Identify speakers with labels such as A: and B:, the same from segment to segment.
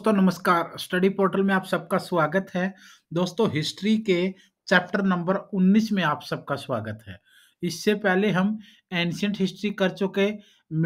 A: दोस्तों नमस्कार study portal में आप सबका स्वागत है दोस्तों हिस्ट्री के चैप्टर नंबर 19 में आप सबका स्वागत है इससे पहले हम एंशियंट हिस्ट्री कर चुके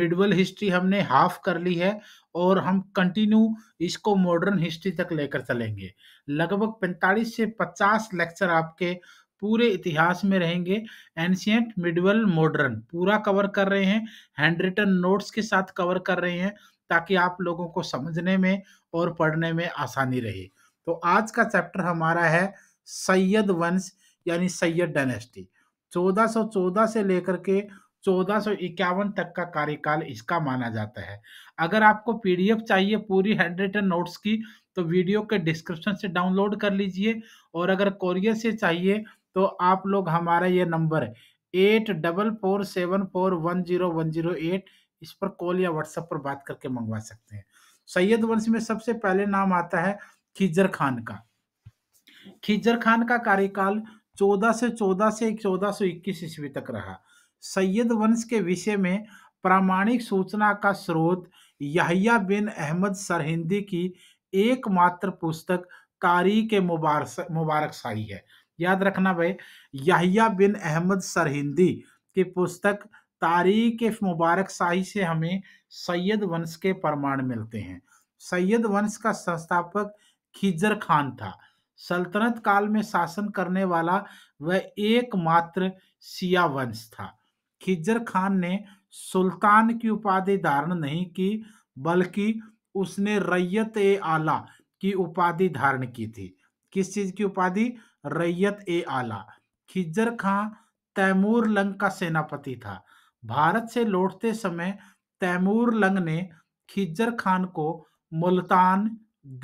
A: मिडवल हिस्ट्री हमने हाफ कर ली है और हम कंटिन्यू इसको मॉडर्न हिस्ट्री तक लेकर चलेंगे लगभग 45 से 50 लेक्चर आपके पूरे इतिहास में रहेंगे एंशियंट मिडवल मॉडर्न पूरा कवर कर रहे हैं हैंड रिटन नोट्स के साथ कवर कर रहे हैं ताकि आप लोगों को समझने में और पढ़ने में आसानी रहे तो आज का चैप्टर हमारा है सैयद वंश यानी सैयद डायनेस्टी 1414 से लेकर के चौदह तक का कार्यकाल इसका माना जाता है अगर आपको पीडीएफ चाहिए पूरी हैंड रिटन नोट्स की तो वीडियो के डिस्क्रिप्शन से डाउनलोड कर लीजिए और अगर कोरियर से चाहिए तो आप लोग हमारा ये number eight double four seven four one zero one zero eight इस पर कॉल या व्हाट्सएप पर बात करके मंगवा सकते हैं सैयद वंश में सबसे पहले नाम आता है खिजर खान का खिजर खान का कार्यकाल 14 से 14 से 1421 ईस्वी तक रहा सैयद वंश के विषय में प्रामाणिक सूचना का स्रोत यहिया बिन अहमद सरहिंदी की एकमात्र पुस्तक के मुबारक मुबारक शाही है याद रखना भाई यहिया बिन अहमद सरहिंदी की पुस्तक तारीख मुबारक शाही से हमें सैयद वंश के प्रमाण मिलते हैं सैयद वंश का संस्थापक खिजर खान था सल्तनत काल में शासन करने वाला वह एकमात्र सिया वंश था खिजर खान ने सुल्तान की उपाधि धारण नहीं की बल्कि उसने रैयत ए आला की उपाधि धारण की थी किस चीज की उपाधि रैयत ए आला खिजर खान तैमूर लंग का सेनापति था भारत से लौटते समय तैमूर लंग ने खिज्जर खान को मुल्तान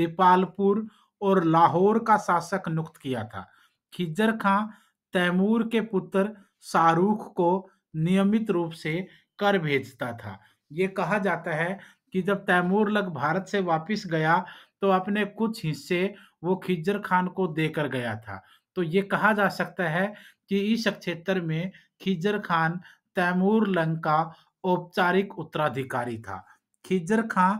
A: दीपालपुर और लाहौर का शासक नियुक्त किया था खिज्जर खान तैमूर के पुत्र शाहरुख को नियमित रूप से कर भेजता था ये कहा जाता है कि जब तैमूर लग भारत से वापस गया तो अपने कुछ हिस्से वो खिज्जर खान को देकर गया था तो ये कहा जा सकता है कि इस क्षेत्र में खिज्जर खान तैमूर लंग का औपचारिक उत्तराधिकारी था खिजर खां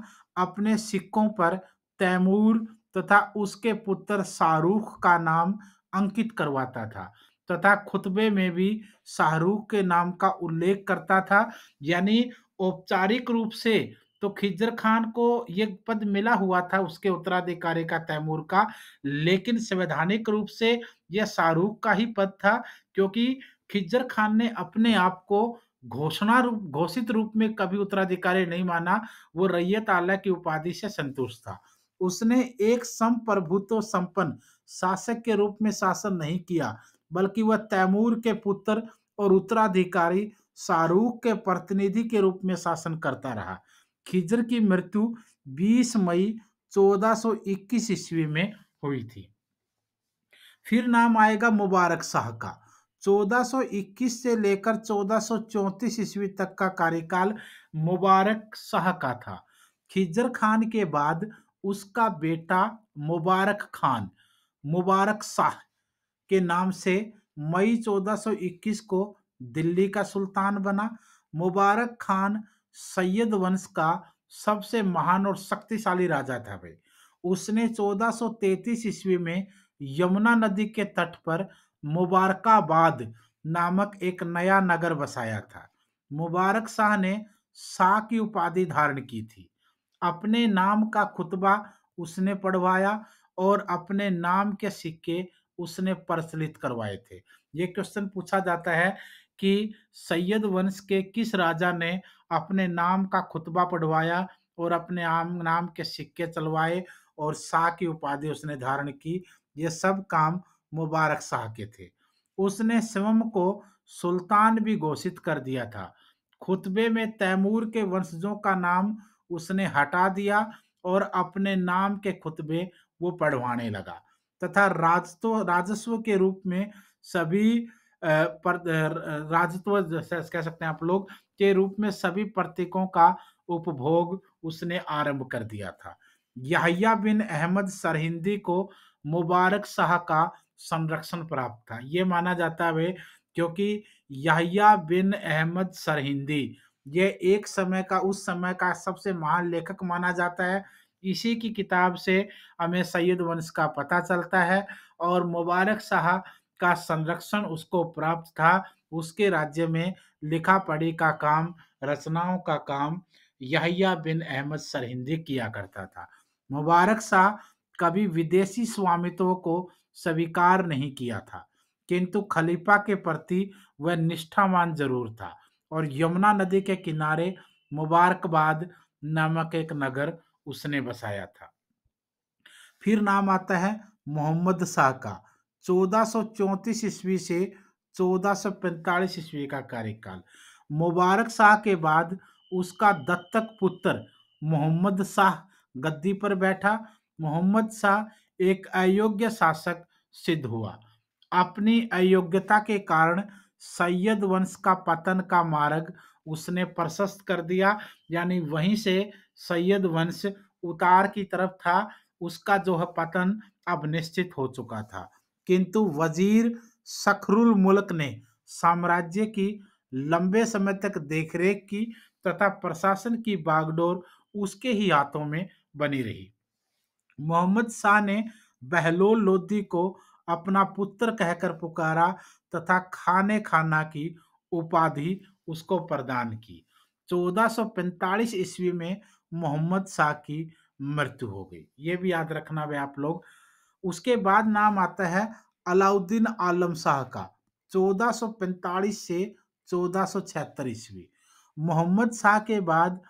A: अपने सिक्कों पर तैमूर तथा उसके पुत्र शाहरुख का नाम अंकित करवाता था तथा खुतबे में भी शाहरुख के नाम का उल्लेख करता था यानी औपचारिक रूप से तो खिजर खान को ये पद मिला हुआ था उसके उत्तराधिकारी का तैमूर का लेकिन संवैधानिक रूप से यह शाहरुख का ही पद था क्योंकि खिज्जर खान ने अपने आप को घोषणा रूप घोषित रूप में कभी उत्तराधिकारी नहीं माना वो रैयत आला की उपाधि से संतुष्ट था उसने एक संप्रभुत्व संपन्न शासक के रूप में शासन नहीं किया बल्कि वह तैमूर के पुत्र और उत्तराधिकारी शाहरुख के प्रतिनिधि के रूप में शासन करता रहा खिजर की मृत्यु 20 मई 1421 ईस्वी में हुई थी फिर नाम आएगा मुबारक शाह का 1421 से लेकर 1434 ईस्वी तक का कार्यकाल मुबारक शाह का था खिजर खान के बाद उसका बेटा मुबारक खान मुबारक शाह के नाम से मई 1421 को दिल्ली का सुल्तान बना मुबारक खान सैयद वंश का सबसे महान और शक्तिशाली राजा था भाई उसने 1433 ईस्वी में यमुना नदी के तट पर मुबारकाबाद नामक एक नया नगर बसाया था मुबारक शाह ने शाह की उपाधि धारण की थी अपने नाम का खुतबा उसने पढ़वाया और अपने नाम के सिक्के उसने प्रचलित करवाए थे ये क्वेश्चन पूछा जाता है कि सैयद वंश के किस राजा ने अपने नाम का खुतबा पढ़वाया और अपने आम नाम के सिक्के चलवाए और शाह की उपाधि उसने धारण की ये सब काम मुबारक शाह के थे उसने स्वयं को सुल्तान भी घोषित कर दिया था खुतबे में तैमूर के वंशजों का नाम उसने हटा दिया और अपने नाम के खुतबे वो पढ़वाने लगा तथा राजस्व राजस्व के रूप में सभी राजस्व राजत्व कह सकते हैं आप लोग के रूप में सभी प्रतीकों का उपभोग उसने आरंभ कर दिया था यहिया बिन अहमद सरहिंदी को मुबारक शाह का संरक्षण प्राप्त था ये माना जाता है क्योंकि याहिया बिन अहमद सरहिंदी ये एक समय का उस समय का सबसे महान लेखक माना जाता है इसी की किताब से हमें सैयद वंश का पता चलता है और मुबारक शाह का संरक्षण उसको प्राप्त था उसके राज्य में लिखा पढ़ी का काम रचनाओं का काम यहिया बिन अहमद सरहिंदी किया करता था मुबारक शाह कभी विदेशी स्वामित्व को स्वीकार नहीं किया था किंतु खलीफा के प्रति वह निष्ठावान जरूर था और यमुना नदी के किनारे मुबारकबाद नामक एक नगर उसने बसाया था फिर नाम आता है मोहम्मद शाह का चौदह ईस्वी से 1445 ईस्वी का कार्यकाल मुबारक शाह के बाद उसका दत्तक पुत्र मोहम्मद शाह गद्दी पर बैठा मोहम्मद शाह एक अयोग्य शासक सिद्ध हुआ अपनी अयोग्यता के कारण सैयद वंश का पतन का मार्ग उसने प्रशस्त कर दिया यानी वहीं से सैयद वंश उतार की तरफ था उसका जो है पतन अब निश्चित हो चुका था किंतु वजीर सखरुल मुल्क ने साम्राज्य की लंबे समय तक देखरेख की तथा प्रशासन की बागडोर उसके ही हाथों में बनी रही मोहम्मद शाह ने बहलोल लोधी को अपना पुत्र कहकर पुकारा तथा खाने खाना की उपाधि उसको प्रदान की 1445 ईस्वी में मोहम्मद शाह की मृत्यु हो गई ये भी याद रखना वे आप लोग उसके बाद नाम आता है अलाउद्दीन आलम शाह का 1445 से 1476 ईस्वी मोहम्मद शाह के बाद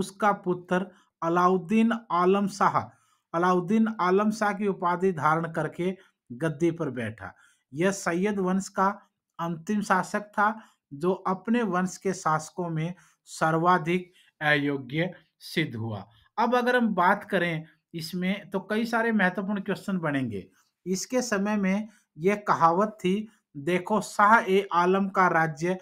A: उसका पुत्र अलाउद्दीन आलम शाह अलाउद्दीन आलम शाह की उपाधि धारण करके गद्दी पर बैठा यह सैयद वंश का अंतिम शासक था जो अपने वंश के शासकों में सर्वाधिक अयोग्य सिद्ध हुआ अब अगर हम बात करें इसमें तो कई सारे महत्वपूर्ण क्वेश्चन बनेंगे इसके समय में यह कहावत थी देखो शाह ए आलम का राज्य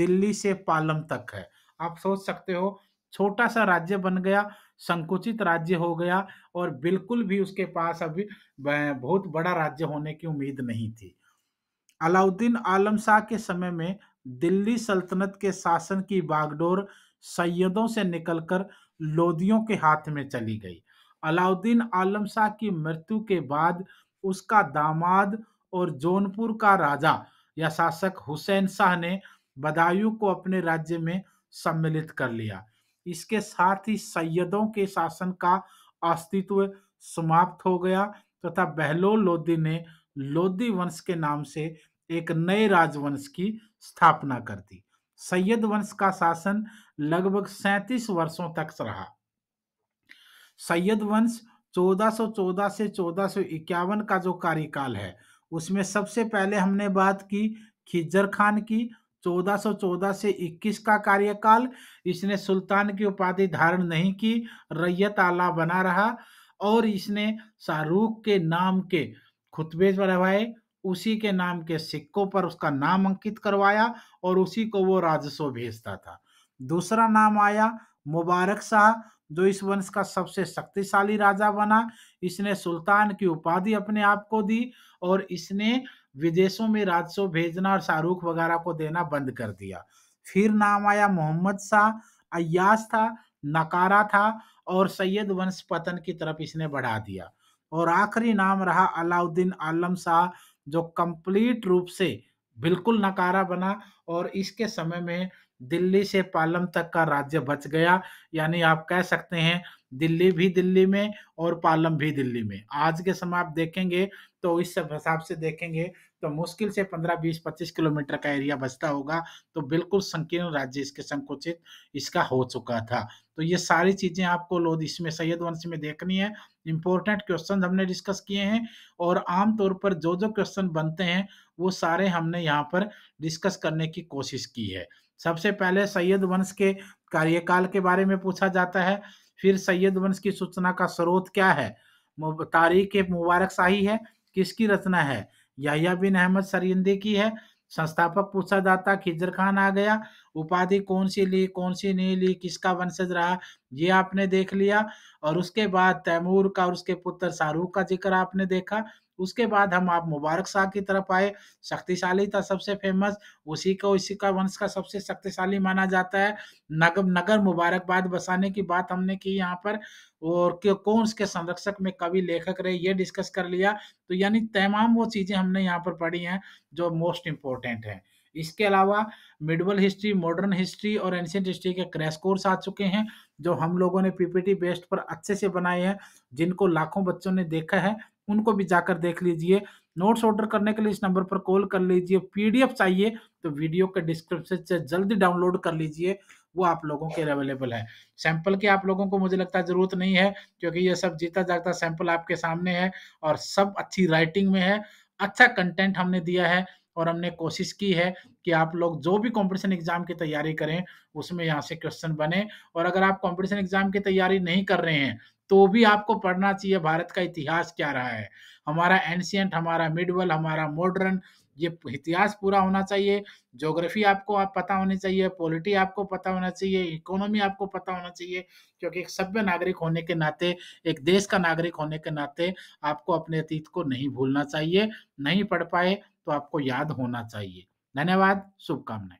A: दिल्ली से पालम तक है आप सोच सकते हो छोटा सा राज्य बन गया संकुचित राज्य हो गया और बिल्कुल भी उसके पास अभी बहुत बड़ा राज्य होने की उम्मीद नहीं थी अलाउद्दीन आलम शाह के समय में दिल्ली सल्तनत के शासन की बागडोर सैयदों से निकलकर लोदियों के हाथ में चली गई अलाउद्दीन आलम शाह की मृत्यु के बाद उसका दामाद और जौनपुर का राजा या शासक हुसैन शाह ने बदायूं को अपने राज्य में सम्मिलित कर लिया इसके साथ ही सैयदों के शासन का अस्तित्व समाप्त हो गया तथा तो बहलोल लोधी ने लोधी वंश के नाम से एक नए राजवंश की स्थापना कर दी सैयद वंश का शासन लगभग सैतीस वर्षों तक रहा सैयद वंश 1414 से 1451 का जो कार्यकाल है उसमें सबसे पहले हमने बात की खिजर खान की 1414 से 21 का कार्यकाल इसने सुल्तान की उपाधि धारण नहीं की रैयत आला बना रहा और इसने शाहरुख के नाम के खुतबे बढ़वाए उसी के नाम के सिक्कों पर उसका नाम अंकित करवाया और उसी को वो राजस्व भेजता था दूसरा नाम आया मुबारक शाह जो इस वंश का सबसे शक्तिशाली राजा बना इसने सुल्तान की उपाधि अपने आप को दी और इसने विदेशों में राजस्व भेजना और शाहरुख वगैरह को देना बंद कर दिया फिर नाम आया मोहम्मद शाह अयास था नकारा था और सैयद वंश पतन की तरफ इसने बढ़ा दिया और आखिरी नाम रहा अलाउद्दीन आलम शाह जो कंप्लीट रूप से बिल्कुल नकारा बना और इसके समय में दिल्ली से पालम तक का राज्य बच गया यानी आप कह सकते हैं दिल्ली भी दिल्ली में और पालम भी दिल्ली में आज के समय आप देखेंगे तो इस हिसाब से देखेंगे तो मुश्किल से 15 20 25 किलोमीटर का एरिया बचता होगा तो बिल्कुल संकीर्ण राज्य इसके संकुचित इसका हो चुका था तो ये सारी चीजें आपको लोध इसमें सैयद वंश में देखनी है इंपॉर्टेंट क्वेश्चन हमने डिस्कस किए हैं और आमतौर पर जो जो क्वेश्चन बनते हैं वो सारे हमने यहाँ पर डिस्कस करने की कोशिश की है सबसे पहले सैयद वंश के कार्यकाल के बारे में पूछा जाता है फिर सैयद वंश की सूचना का स्रोत क्या है तारीख के मुबारक शाही है किसकी रचना है याहिया बिन अहमद सरिंदे की है संस्थापक पूछा जाता खिजर खान आ गया उपाधि कौन सी ली कौन सी नहीं ली किसका वंशज रहा ये आपने देख लिया और उसके बाद तैमूर का और उसके पुत्र शाहरुख का जिक्र आपने देखा उसके बाद हम आप मुबारक शाह की तरफ आए शक्तिशाली था सबसे फेमस उसी को इसी का वंश का सबसे शक्तिशाली माना जाता है नगर नगर मुबारकबाद बसाने की बात हमने की यहाँ पर और कौन उसके संरक्षक में कवि लेखक रहे ये डिस्कस कर लिया तो यानी तमाम वो चीज़ें हमने यहाँ पर पढ़ी हैं जो मोस्ट इम्पोर्टेंट हैं इसके अलावा मिडवल हिस्ट्री मॉडर्न हिस्ट्री और एंशियंट हिस्ट्री के क्रैश कोर्स आ चुके हैं जो हम लोगों ने पीपीटी बेस्ट पर अच्छे से बनाए हैं जिनको लाखों बच्चों ने देखा है उनको भी जाकर देख लीजिए नोट्स ऑर्डर करने के लिए इस नंबर पर कॉल कर लीजिए पीडीएफ चाहिए तो वीडियो के डिस्क्रिप्शन से जल्दी डाउनलोड कर लीजिए वो आप लोगों के अवेलेबल है सैंपल की आप लोगों को मुझे लगता है ज़रूरत नहीं है क्योंकि ये सब जीता जागता सैंपल आपके सामने है और सब अच्छी राइटिंग में है अच्छा कंटेंट हमने दिया है और हमने कोशिश की है कि आप लोग जो भी कॉम्पिटिशन एग्जाम की तैयारी करें उसमें यहाँ से क्वेश्चन बने और अगर आप कॉम्पिटिशन एग्जाम की तैयारी नहीं कर रहे हैं तो भी आपको पढ़ना चाहिए भारत का इतिहास क्या रहा है हमारा एंशियंट हमारा मिडवल हमारा मॉडर्न ये इतिहास पूरा होना चाहिए ज्योग्राफी आपको आप पता होनी चाहिए पॉलिटी आपको पता होना चाहिए इकोनॉमी आपको पता होना चाहिए क्योंकि एक सभ्य नागरिक होने के नाते एक देश का नागरिक होने के नाते आपको अपने अतीत को नहीं भूलना चाहिए नहीं पढ़ पाए तो आपको याद होना चाहिए धन्यवाद शुभकामनाएं